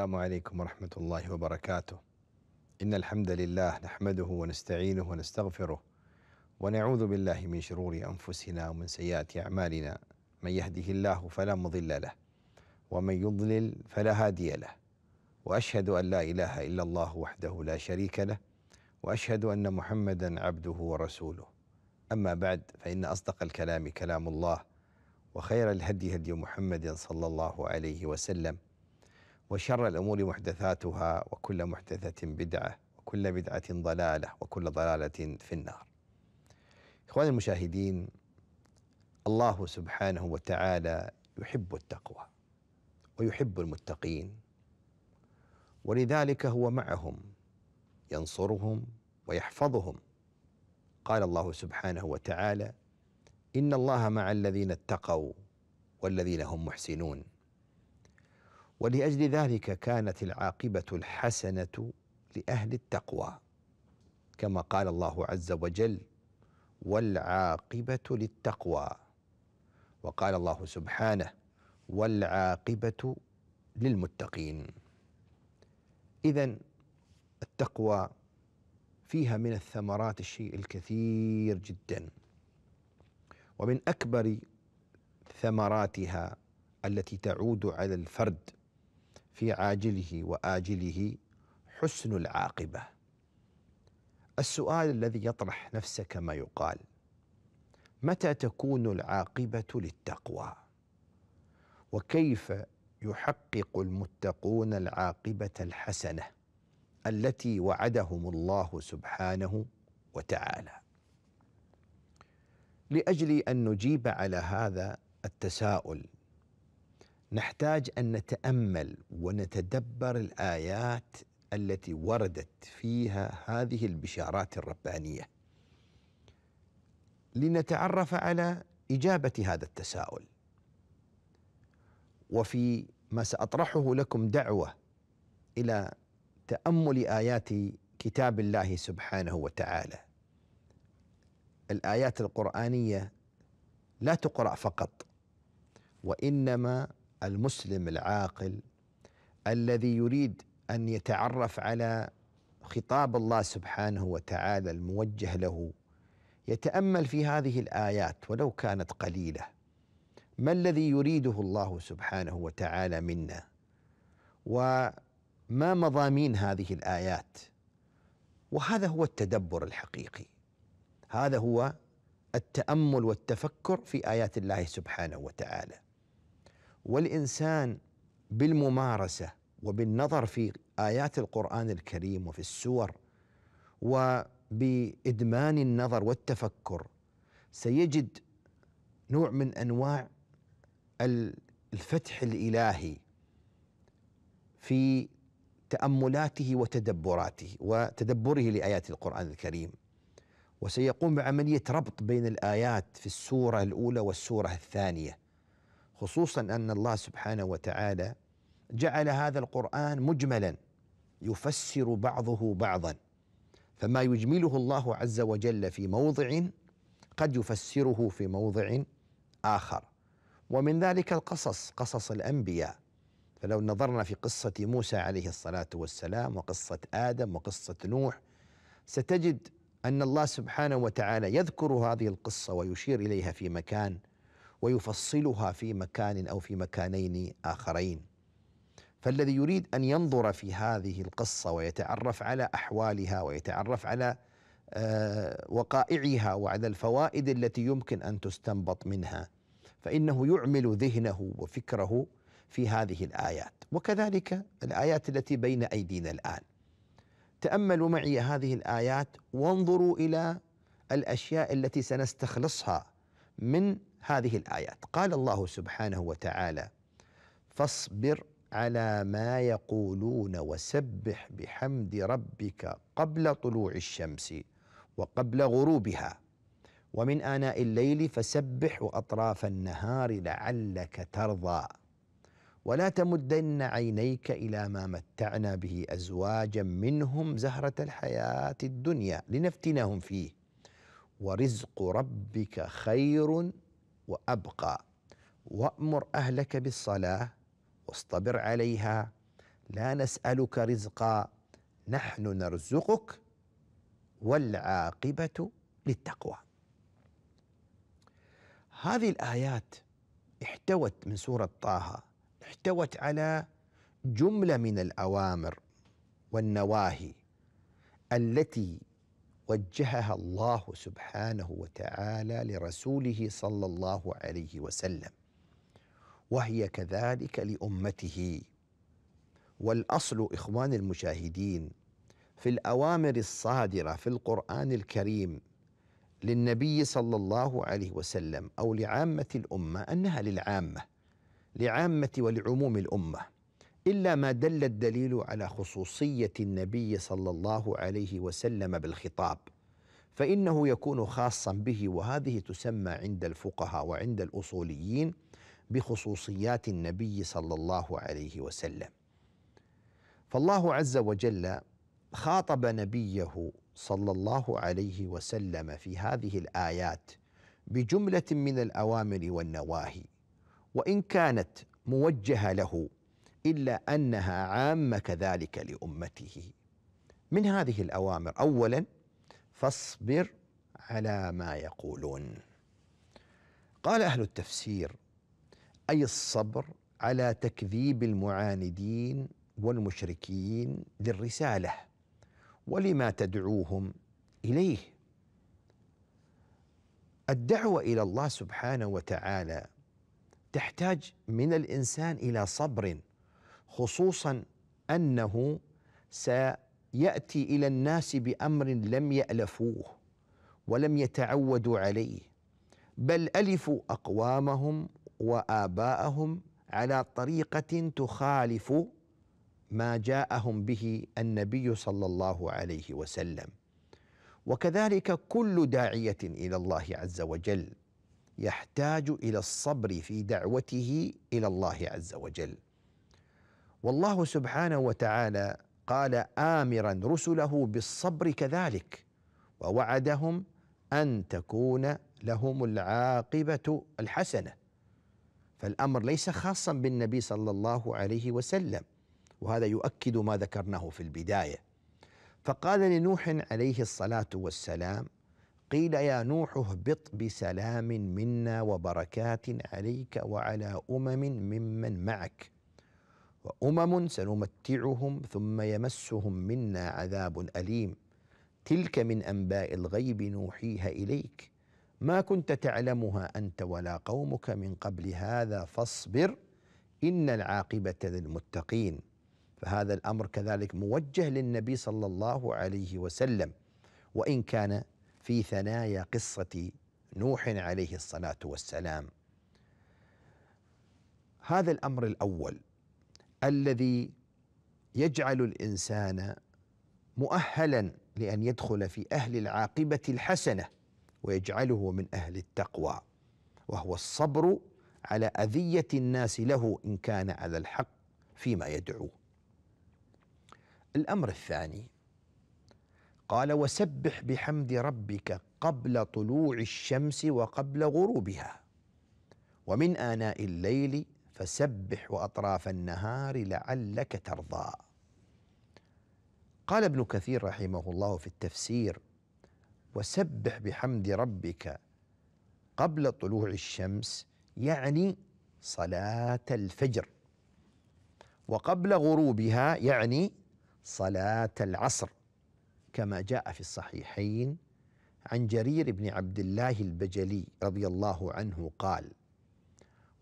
السلام عليكم ورحمة الله وبركاته. إن الحمد لله نحمده ونستعينه ونستغفره ونعوذ بالله من شرور أنفسنا ومن سيئات أعمالنا من يهده الله فلا مضل له ومن يضلل فلا هادي له وأشهد أن لا إله إلا الله وحده لا شريك له وأشهد أن محمدا عبده ورسوله أما بعد فإن أصدق الكلام كلام الله وخير الهدي هدي محمد صلى الله عليه وسلم وشر الأمور محدثاتها وكل محدثة بدعة وكل بدعة ضلالة وكل ضلالة في النار إخواني المشاهدين الله سبحانه وتعالى يحب التقوى ويحب المتقين ولذلك هو معهم ينصرهم ويحفظهم قال الله سبحانه وتعالى ان الله مع الذين اتقوا والذين هم محسنون ولاجل ذلك كانت العاقبه الحسنه لاهل التقوى كما قال الله عز وجل والعاقبه للتقوى وقال الله سبحانه والعاقبه للمتقين اذا التقوى فيها من الثمرات الشيء الكثير جدا ومن اكبر ثمراتها التي تعود على الفرد في عاجله واجله حسن العاقبه السؤال الذي يطرح نفسه كما يقال متى تكون العاقبه للتقوى وكيف يحقق المتقون العاقبه الحسنه التي وعدهم الله سبحانه وتعالى لاجل ان نجيب على هذا التساؤل نحتاج ان نتامل ونتدبر الايات التي وردت فيها هذه البشارات الربانيه لنتعرف على اجابه هذا التساؤل وفي ما ساطرحه لكم دعوه الى تامل ايات كتاب الله سبحانه وتعالى الايات القرانيه لا تقرا فقط وانما المسلم العاقل الذي يريد ان يتعرف على خطاب الله سبحانه وتعالى الموجه له يتامل في هذه الايات ولو كانت قليله ما الذي يريده الله سبحانه وتعالى منا وما مضامين هذه الايات وهذا هو التدبر الحقيقي هذا هو التامل والتفكر في ايات الله سبحانه وتعالى والانسان بالممارسه وبالنظر في ايات القران الكريم وفي السور وبادمان النظر والتفكر سيجد نوع من انواع الفتح الالهي في تاملاته وتدبراته وتدبره لايات القران الكريم وسيقوم بعمليه ربط بين الايات في السوره الاولى والسوره الثانيه خصوصا ان الله سبحانه وتعالى جعل هذا القران مجملا يفسر بعضه بعضا فما يجمله الله عز وجل في موضع قد يفسره في موضع اخر ومن ذلك القصص قصص الانبياء فلو نظرنا في قصه موسى عليه الصلاه والسلام وقصه ادم وقصه نوح ستجد ان الله سبحانه وتعالى يذكر هذه القصه ويشير اليها في مكان ويفصلها في مكان او في مكانين اخرين فالذي يريد ان ينظر في هذه القصه ويتعرف على احوالها ويتعرف على آه، وقائعها وعلى الفوائد التي يمكن ان تستنبط منها فانه يعمل ذهنه وفكره في هذه الايات وكذلك الايات التي بين ايدينا الان تاملوا معي هذه الايات وانظروا الى الاشياء التي سنستخلصها من هذه الايات قال الله سبحانه وتعالى فاصبر على ما يقولون وسبح بحمد ربك قبل طلوع الشمس وقبل غروبها ومن اناء الليل فسبح واطراف النهار لعلك ترضى ولا تمدن عينيك الى ما متعنا به ازواجا منهم زهره الحياه الدنيا لنفتنهم فيه ورزق ربك خير وابقى وامر اهلك بالصلاه واصطبر عليها لا نسالك رزقا نحن نرزقك والعاقبه للتقوى هذه الايات احتوت من سوره طه احتوت على جمله من الاوامر والنواهي التي وجهها الله سبحانه وتعالى لرسوله صلى الله عليه وسلم وهي كذلك لامته والاصل اخواني المشاهدين في الاوامر الصادره في القران الكريم للنبي صلى الله عليه وسلم او لعامه الامه انها للعامه لعامه ولعموم الامه الا ما دل الدليل على خصوصيه النبي صلى الله عليه وسلم بالخطاب فانه يكون خاصا به وهذه تسمى عند الفقهاء وعند الاصوليين بخصوصيات النبي صلى الله عليه وسلم فالله عز وجل خاطب نبيه صلى الله عليه وسلم في هذه الايات بجمله من الاوامر والنواهي وان كانت موجهه له إلا أنها عامة كذلك لأمته من هذه الأوامر أولا فاصبر على ما يقولون قال أهل التفسير أي الصبر على تكذيب المعاندين والمشركين للرسالة ولما تدعوهم إليه الدعوة إلى الله سبحانه وتعالى تحتاج من الإنسان إلى صبر خصوصا انه سياتي الى الناس بامر لم يالفوه ولم يتعودوا عليه بل الفوا اقوامهم واباءهم على طريقه تخالف ما جاءهم به النبي صلى الله عليه وسلم وكذلك كل داعيه الى الله عز وجل يحتاج الى الصبر في دعوته الى الله عز وجل والله سبحانه وتعالى قال امرا رسله بالصبر كذلك ووعدهم ان تكون لهم العاقبه الحسنه فالامر ليس خاصا بالنبي صلى الله عليه وسلم وهذا يؤكد ما ذكرناه في البدايه فقال لنوح عليه الصلاه والسلام قيل يا نوح اهبط بسلام منا وبركات عليك وعلى امم ممن معك وامم سنمتعهم ثم يمسهم منا عذاب اليم تلك من انباء الغيب نوحيها اليك ما كنت تعلمها انت ولا قومك من قبل هذا فاصبر ان العاقبه للمتقين فهذا الامر كذلك موجه للنبي صلى الله عليه وسلم وان كان في ثنايا قصه نوح عليه الصلاه والسلام هذا الامر الاول الذي يجعل الانسان مؤهلا لان يدخل في اهل العاقبه الحسنه ويجعله من اهل التقوى وهو الصبر على اذيه الناس له ان كان على الحق فيما يدعوه الامر الثاني قال وسبح بحمد ربك قبل طلوع الشمس وقبل غروبها ومن اناء الليل فسبح واطراف النهار لعلك ترضى قال ابن كثير رحمه الله في التفسير وسبح بحمد ربك قبل طلوع الشمس يعني صلاه الفجر وقبل غروبها يعني صلاه العصر كما جاء في الصحيحين عن جرير بن عبد الله البجلي رضي الله عنه قال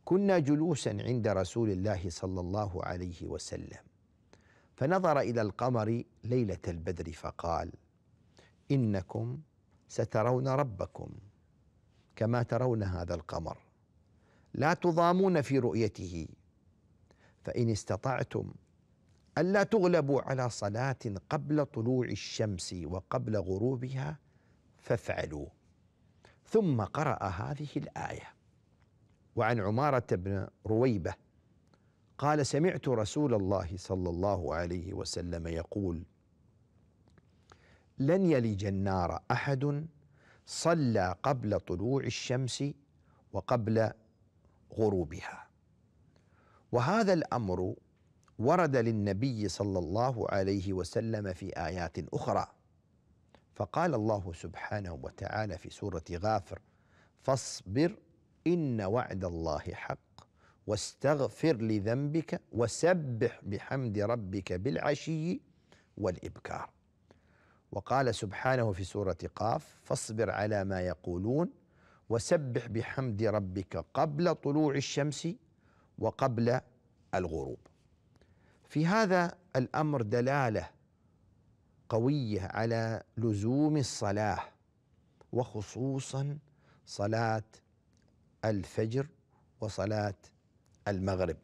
كنا جلوسا عند رسول الله صلى الله عليه وسلم فنظر الى القمر ليله البدر فقال انكم سترون ربكم كما ترون هذا القمر لا تضامون في رؤيته فان استطعتم الا تغلبوا على صلاه قبل طلوع الشمس وقبل غروبها فافعلوا ثم قرا هذه الايه وعن عمارة بن رويبة قال سمعت رسول الله صلى الله عليه وسلم يقول لن يلج النار أحد صلى قبل طلوع الشمس وقبل غروبها وهذا الأمر ورد للنبي صلى الله عليه وسلم في آيات أخرى فقال الله سبحانه وتعالى في سورة غافر فاصبر إن وعد الله حق واستغفر لذنبك وسبح بحمد ربك بالعشي والإبكار وقال سبحانه في سورة قاف فاصبر على ما يقولون وسبح بحمد ربك قبل طلوع الشمس وقبل الغروب في هذا الأمر دلالة قوية على لزوم الصلاة وخصوصا صلاة الفجر وصلاة المغرب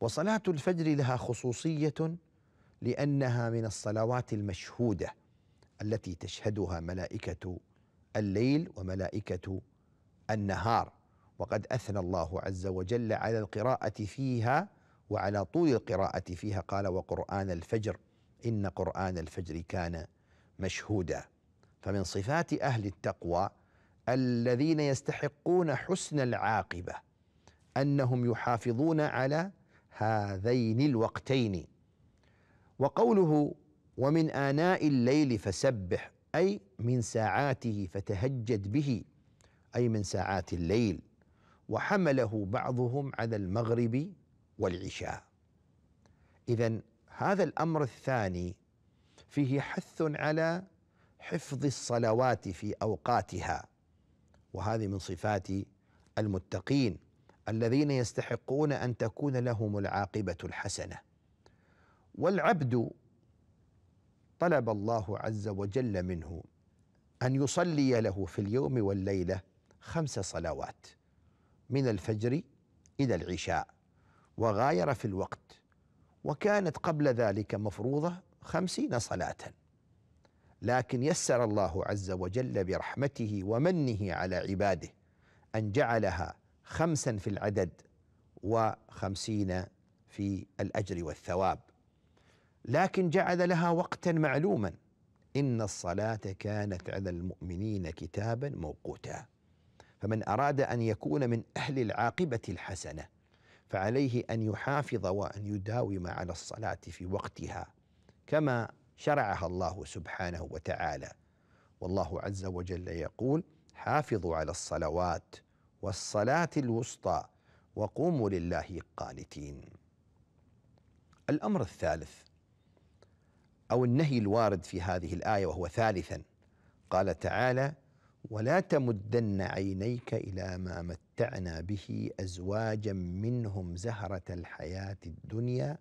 وصلاة الفجر لها خصوصية لأنها من الصلوات المشهودة التي تشهدها ملائكة الليل وملائكة النهار وقد أثنى الله عز وجل على القراءة فيها وعلى طول القراءة فيها قال وقرآن الفجر إن قرآن الفجر كان مشهودا فمن صفات أهل التقوى الذين يستحقون حسن العاقبه انهم يحافظون على هذين الوقتين وقوله ومن اناء الليل فسبح اي من ساعاته فتهجد به اي من ساعات الليل وحمله بعضهم على المغرب والعشاء اذا هذا الامر الثاني فيه حث على حفظ الصلوات في اوقاتها وهذه من صفات المتقين الذين يستحقون ان تكون لهم العاقبه الحسنه والعبد طلب الله عز وجل منه ان يصلي له في اليوم والليله خمس صلوات من الفجر الى العشاء وغاير في الوقت وكانت قبل ذلك مفروضه خمسين صلاه لكن يسر الله عز وجل برحمته ومنه على عباده أن جعلها خمسا في العدد وخمسين في الأجر والثواب لكن جعل لها وقتا معلوما إن الصلاة كانت على المؤمنين كتابا موقوتا فمن أراد أن يكون من أهل العاقبة الحسنة فعليه أن يحافظ وأن يداوم على الصلاة في وقتها كما شرعها الله سبحانه وتعالى والله عز وجل يقول حافظوا على الصلوات والصلاه الوسطى وقوموا لله قانتين الامر الثالث او النهي الوارد في هذه الايه وهو ثالثا قال تعالى ولا تمدن عينيك الى ما متعنا به ازواجا منهم زهره الحياه الدنيا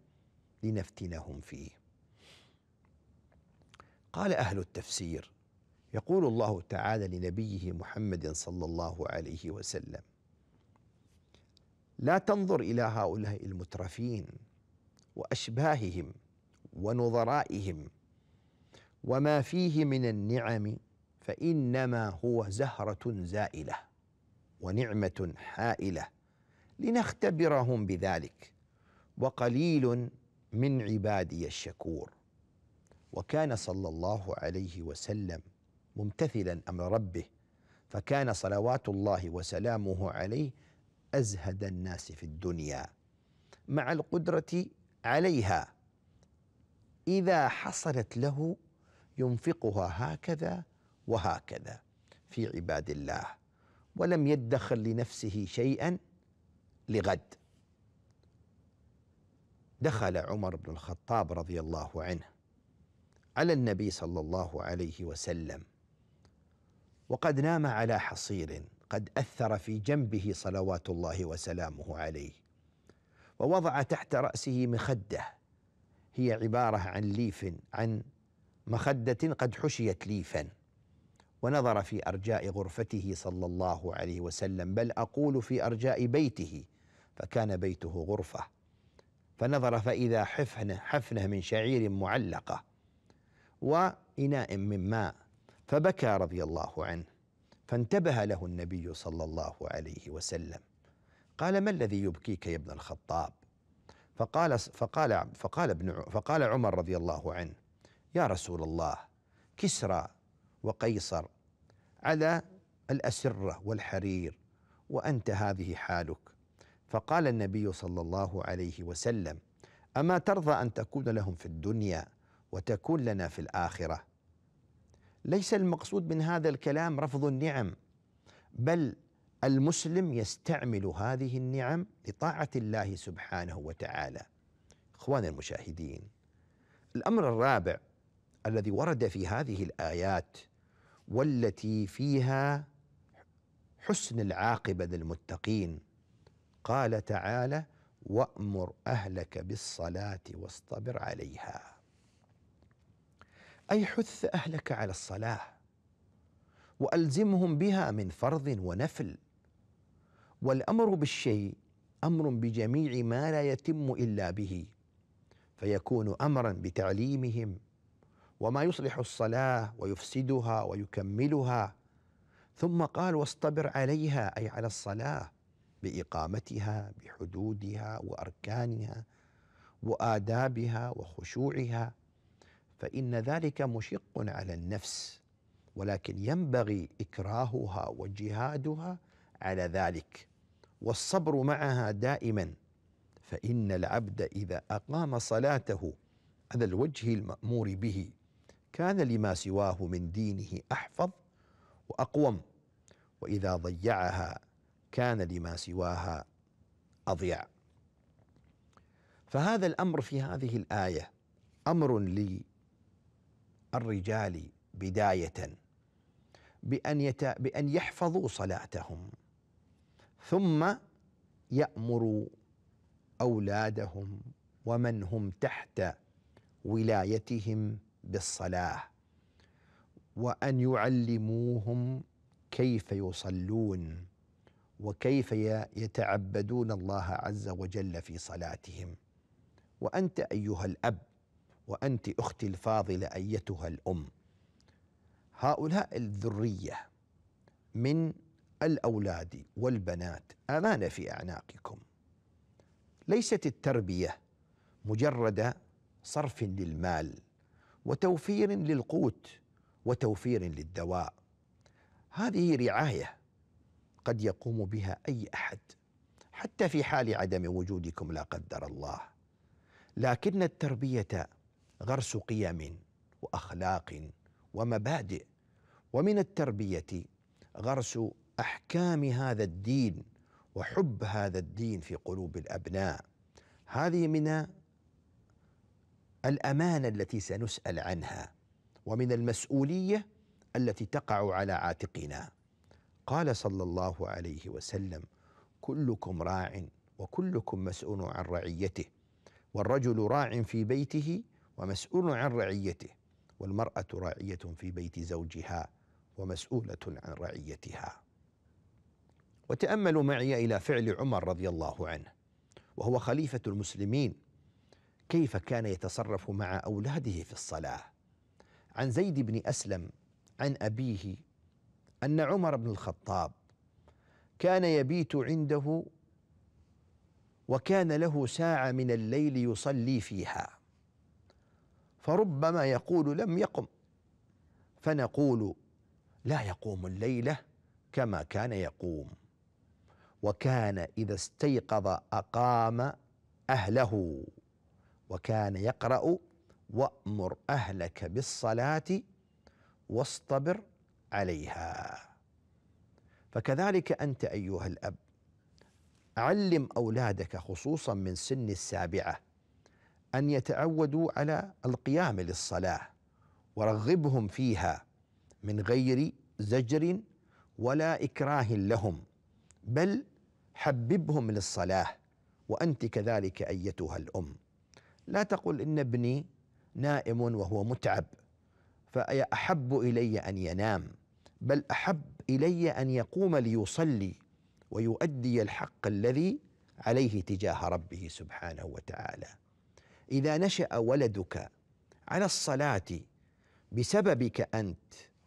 لنفتنهم فيه قال أهل التفسير يقول الله تعالى لنبيه محمد صلى الله عليه وسلم لا تنظر إلى هؤلاء المترفين وأشباههم ونظرائهم وما فيه من النعم فإنما هو زهرة زائلة ونعمة حائلة لنختبرهم بذلك وقليل من عبادي الشكور وكان صلى الله عليه وسلم ممتثلا امر ربه فكان صلوات الله وسلامه عليه ازهد الناس في الدنيا مع القدره عليها اذا حصلت له ينفقها هكذا وهكذا في عباد الله ولم يدخر لنفسه شيئا لغد دخل عمر بن الخطاب رضي الله عنه على النبي صلى الله عليه وسلم وقد نام على حصير قد اثر في جنبه صلوات الله وسلامه عليه ووضع تحت راسه مخده هي عباره عن ليف عن مخده قد حشيت ليفا ونظر في ارجاء غرفته صلى الله عليه وسلم بل اقول في ارجاء بيته فكان بيته غرفه فنظر فاذا حفنه حفنه من شعير معلقه وإناء من ماء فبكى رضي الله عنه فانتبه له النبي صلى الله عليه وسلم قال ما الذي يبكيك يا ابن الخطاب فقال فقال فقال ابن فقال عمر رضي الله عنه يا رسول الله كسرى وقيصر على الأسرة والحرير وأنت هذه حالك فقال النبي صلى الله عليه وسلم أما ترضى أن تكون لهم في الدنيا وتكون لنا في الاخره ليس المقصود من هذا الكلام رفض النعم بل المسلم يستعمل هذه النعم لطاعه الله سبحانه وتعالى اخواني المشاهدين الامر الرابع الذي ورد في هذه الايات والتي فيها حسن العاقبه للمتقين قال تعالى وامر اهلك بالصلاه واصطبر عليها أي حث أهلك على الصلاة وألزمهم بها من فرض ونفل والأمر بالشيء أمر بجميع ما لا يتم إلا به فيكون أمرا بتعليمهم وما يصلح الصلاة ويفسدها ويكملها ثم قال واصطبر عليها أي على الصلاة بإقامتها بحدودها وأركانها وآدابها وخشوعها فإن ذلك مشق على النفس ولكن ينبغي إكراهها وجهادها على ذلك والصبر معها دائما فإن العبد إذا أقام صلاته على الوجه المأمور به كان لما سواه من دينه أحفظ وأقوم وإذا ضيعها كان لما سواها أضيع فهذا الأمر في هذه الآية أمر لي الرجال بداية بأن يت... بأن يحفظوا صلاتهم ثم يأمروا أولادهم ومن هم تحت ولايتهم بالصلاة وأن يعلموهم كيف يصلون وكيف يتعبدون الله عز وجل في صلاتهم وأنت أيها الأب وأنت أختي الفاضلة أيتها الأم هؤلاء الذرية من الأولاد والبنات أمانة في أعناقكم ليست التربية مجرد صرف للمال وتوفير للقوت وتوفير للدواء هذه رعاية قد يقوم بها أي أحد حتى في حال عدم وجودكم لا قدر الله لكن التربية غرس قيم واخلاق ومبادئ ومن التربيه غرس احكام هذا الدين وحب هذا الدين في قلوب الابناء هذه من الامانه التي سنسال عنها ومن المسؤوليه التي تقع على عاتقنا قال صلى الله عليه وسلم كلكم راع وكلكم مسؤول عن رعيته والرجل راع في بيته ومسؤول عن رعيته والمرأة راعية في بيت زوجها ومسؤولة عن رعيتها وتأملوا معي إلى فعل عمر رضي الله عنه وهو خليفة المسلمين كيف كان يتصرف مع أولاده في الصلاة عن زيد بن أسلم عن أبيه أن عمر بن الخطاب كان يبيت عنده وكان له ساعة من الليل يصلي فيها فربما يقول لم يقم فنقول لا يقوم الليله كما كان يقوم وكان اذا استيقظ اقام اهله وكان يقرا وامر اهلك بالصلاه واصطبر عليها فكذلك انت ايها الاب علم اولادك خصوصا من سن السابعه ان يتعودوا على القيام للصلاه ورغبهم فيها من غير زجر ولا اكراه لهم بل حببهم للصلاه وانت كذلك ايتها الام لا تقل ان ابني نائم وهو متعب فاحب الي ان ينام بل احب الي ان يقوم ليصلي ويؤدي الحق الذي عليه تجاه ربه سبحانه وتعالى إذا نشأ ولدك على الصلاة بسببك أنت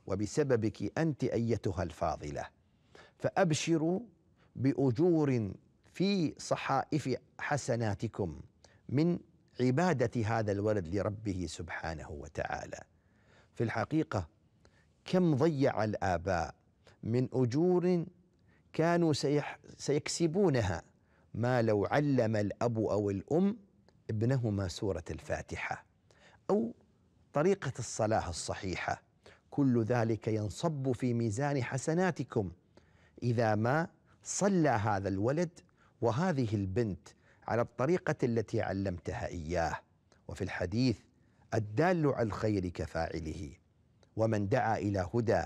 وبسببك أنت أيتها الفاضلة فأبشروا بأجور في صحائف حسناتكم من عبادة هذا الولد لربه سبحانه وتعالى في الحقيقة كم ضيع الآباء من أجور كانوا سيح سيكسبونها ما لو علم الأب أو الأم ابنهما سوره الفاتحه او طريقه الصلاه الصحيحه كل ذلك ينصب في ميزان حسناتكم اذا ما صلى هذا الولد وهذه البنت على الطريقه التي علمتها اياه وفي الحديث الدال على الخير كفاعله ومن دعا الى هدى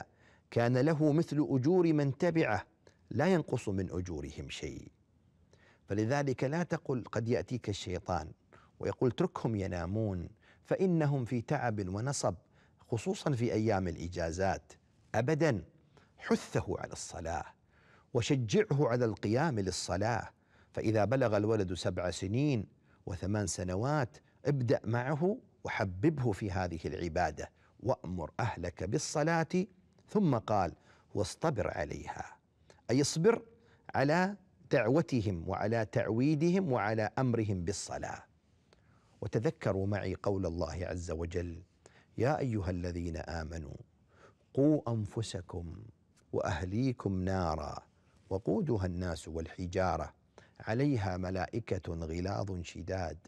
كان له مثل اجور من تبعه لا ينقص من اجورهم شيء فلذلك لا تقل قد ياتيك الشيطان ويقول اتركهم ينامون فإنهم في تعب ونصب خصوصا في أيام الإجازات أبدا حثه على الصلاة وشجعه على القيام للصلاة فإذا بلغ الولد سبع سنين وثمان سنوات ابدأ معه وحببه في هذه العبادة وأمر أهلك بالصلاة ثم قال واصطبر عليها أي اصبر على دعوتهم وعلى تعويدهم وعلى أمرهم بالصلاة وتذكروا معي قول الله عز وجل يا ايها الذين امنوا قوا انفسكم واهليكم نارا وقودها الناس والحجاره عليها ملائكه غلاظ شداد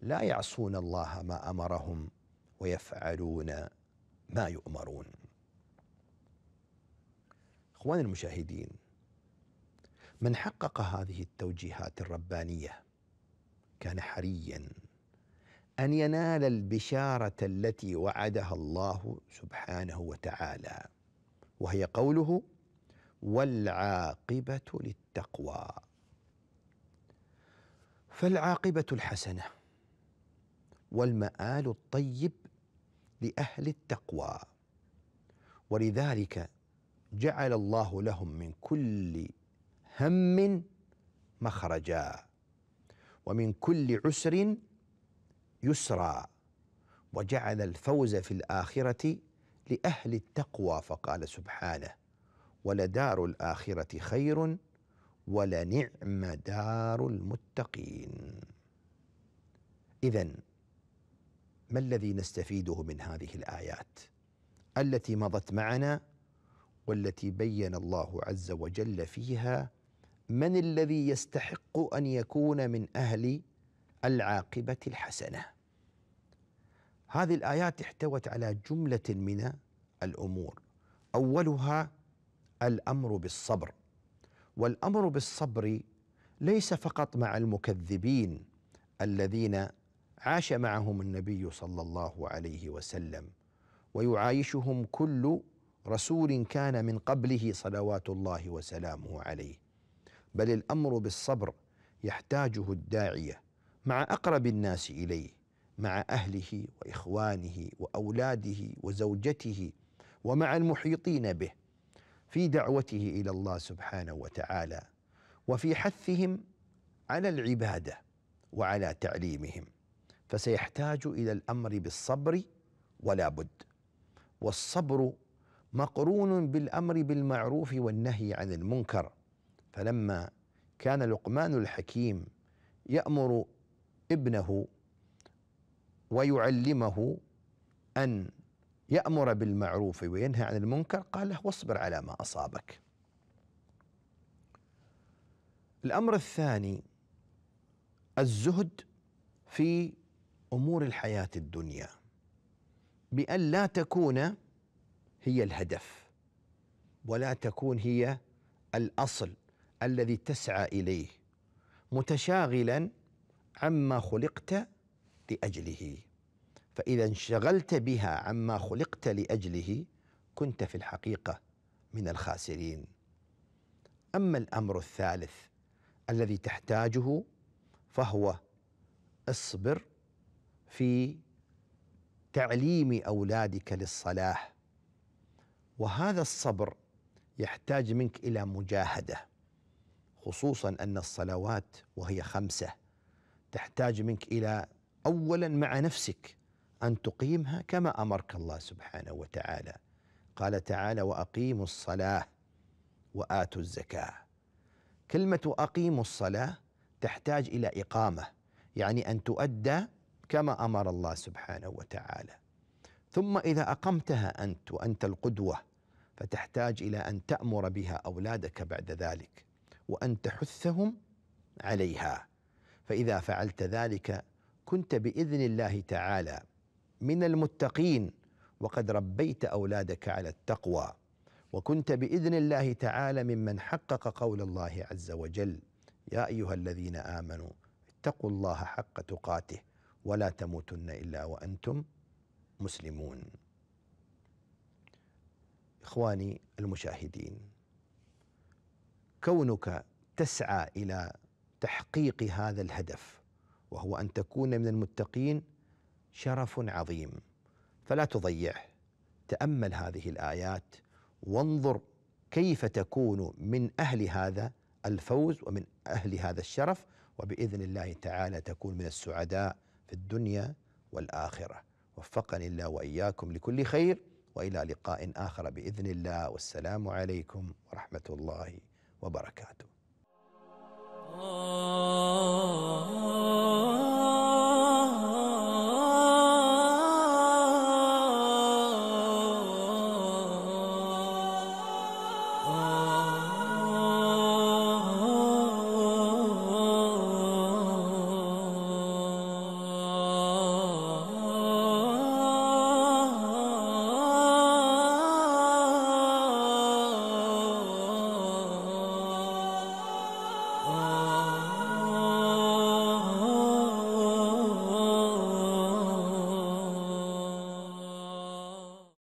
لا يعصون الله ما امرهم ويفعلون ما يؤمرون. اخوان المشاهدين من حقق هذه التوجيهات الربانيه كان حريا ان ينال البشاره التي وعدها الله سبحانه وتعالى وهي قوله والعاقبه للتقوى فالعاقبه الحسنه والمآل الطيب لأهل التقوى ولذلك جعل الله لهم من كل هم مخرجا ومن كل عسر يسرا وجعل الفوز في الآخرة لأهل التقوى فقال سبحانه ولدار الآخرة خير ولنعم دار المتقين إذا ما الذي نستفيده من هذه الآيات التي مضت معنا والتي بين الله عز وجل فيها من الذي يستحق أن يكون من أهل العاقبة الحسنة هذه الآيات احتوت على جملة من الأمور أولها الأمر بالصبر والأمر بالصبر ليس فقط مع المكذبين الذين عاش معهم النبي صلى الله عليه وسلم ويعايشهم كل رسول كان من قبله صلوات الله وسلامه عليه بل الامر بالصبر يحتاجه الداعيه مع اقرب الناس اليه مع اهله واخوانه واولاده وزوجته ومع المحيطين به في دعوته الى الله سبحانه وتعالى وفي حثهم على العباده وعلى تعليمهم فسيحتاج الى الامر بالصبر ولا بد والصبر مقرون بالامر بالمعروف والنهي عن المنكر فلما كان لقمان الحكيم يامر ابنه ويعلمه أن يأمر بالمعروف وينهى عن المنكر قال له واصبر على ما أصابك الأمر الثاني الزهد في أمور الحياة الدنيا بأن لا تكون هي الهدف ولا تكون هي الأصل الذي تسعى إليه متشاغلا عما خلقت لأجله فإذا انشغلت بها عما خلقت لأجله كنت في الحقيقة من الخاسرين أما الأمر الثالث الذي تحتاجه فهو اصبر في تعليم أولادك للصلاح وهذا الصبر يحتاج منك إلى مجاهدة خصوصا أن الصلوات وهي خمسة تحتاج منك إلى اولا مع نفسك ان تقيمها كما امرك الله سبحانه وتعالى قال تعالى واقيموا الصلاه واتوا الزكاه كلمه اقيموا الصلاه تحتاج الى اقامه يعني ان تؤدى كما امر الله سبحانه وتعالى ثم اذا اقمتها انت وانت القدوه فتحتاج الى ان تامر بها اولادك بعد ذلك وان تحثهم عليها فاذا فعلت ذلك كنت باذن الله تعالى من المتقين وقد ربيت اولادك على التقوى وكنت باذن الله تعالى ممن حقق قول الله عز وجل يا ايها الذين امنوا اتقوا الله حق تقاته ولا تموتن الا وانتم مسلمون. اخواني المشاهدين كونك تسعى الى تحقيق هذا الهدف وهو ان تكون من المتقين شرف عظيم فلا تضيعه تامل هذه الايات وانظر كيف تكون من اهل هذا الفوز ومن اهل هذا الشرف وباذن الله تعالى تكون من السعداء في الدنيا والاخره وفقني الله واياكم لكل خير والى لقاء اخر باذن الله والسلام عليكم ورحمه الله وبركاته. آه.